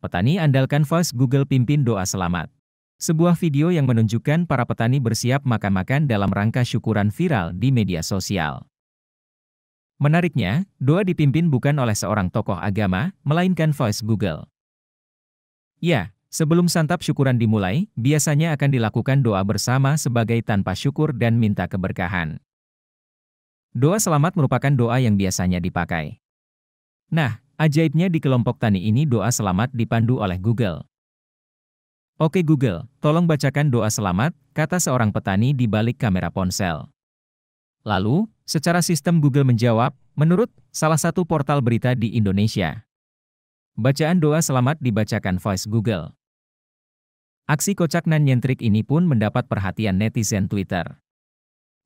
Petani andalkan kanvas Google pimpin doa selamat. Sebuah video yang menunjukkan para petani bersiap makan-makan dalam rangka syukuran viral di media sosial. Menariknya, doa dipimpin bukan oleh seorang tokoh agama, melainkan voice Google. Ya, sebelum santap syukuran dimulai, biasanya akan dilakukan doa bersama sebagai tanpa syukur dan minta keberkahan. Doa selamat merupakan doa yang biasanya dipakai. Nah, Ajaibnya di kelompok tani ini doa selamat dipandu oleh Google. Oke Google, tolong bacakan doa selamat, kata seorang petani di balik kamera ponsel. Lalu, secara sistem Google menjawab, menurut salah satu portal berita di Indonesia. Bacaan doa selamat dibacakan voice Google. Aksi kocak nan nyentrik ini pun mendapat perhatian netizen Twitter.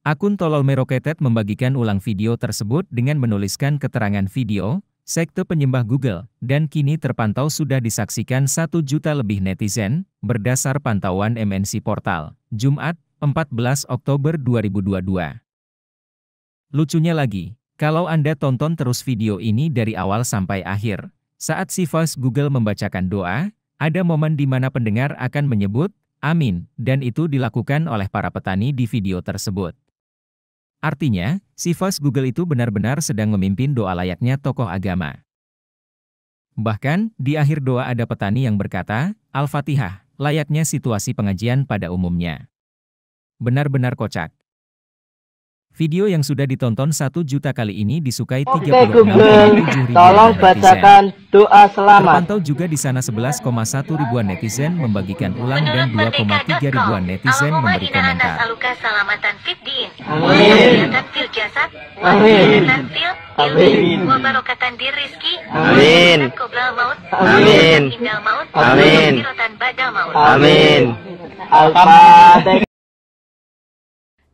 Akun Tolol Meroketet membagikan ulang video tersebut dengan menuliskan keterangan video, sekte penyembah Google, dan kini terpantau sudah disaksikan satu juta lebih netizen, berdasar pantauan MNC Portal, Jumat, 14 Oktober 2022. Lucunya lagi, kalau Anda tonton terus video ini dari awal sampai akhir, saat si voice Google membacakan doa, ada momen di mana pendengar akan menyebut, amin, dan itu dilakukan oleh para petani di video tersebut. Artinya, Sivas Google itu benar-benar sedang memimpin doa layaknya tokoh agama. Bahkan, di akhir doa ada petani yang berkata, Al-Fatihah, layaknya situasi pengajian pada umumnya. Benar-benar kocak. Video yang sudah ditonton satu juta kali ini disukai tiga puluh tolong bacakan doa selamat. Terpantau juga di sana 11,1 ribuan netizen membagikan ulang dan 2,3 ribuan netizen memberi komentar. Amin. Amin. Amin. Amin. Amin. Amin. Amin. Amin.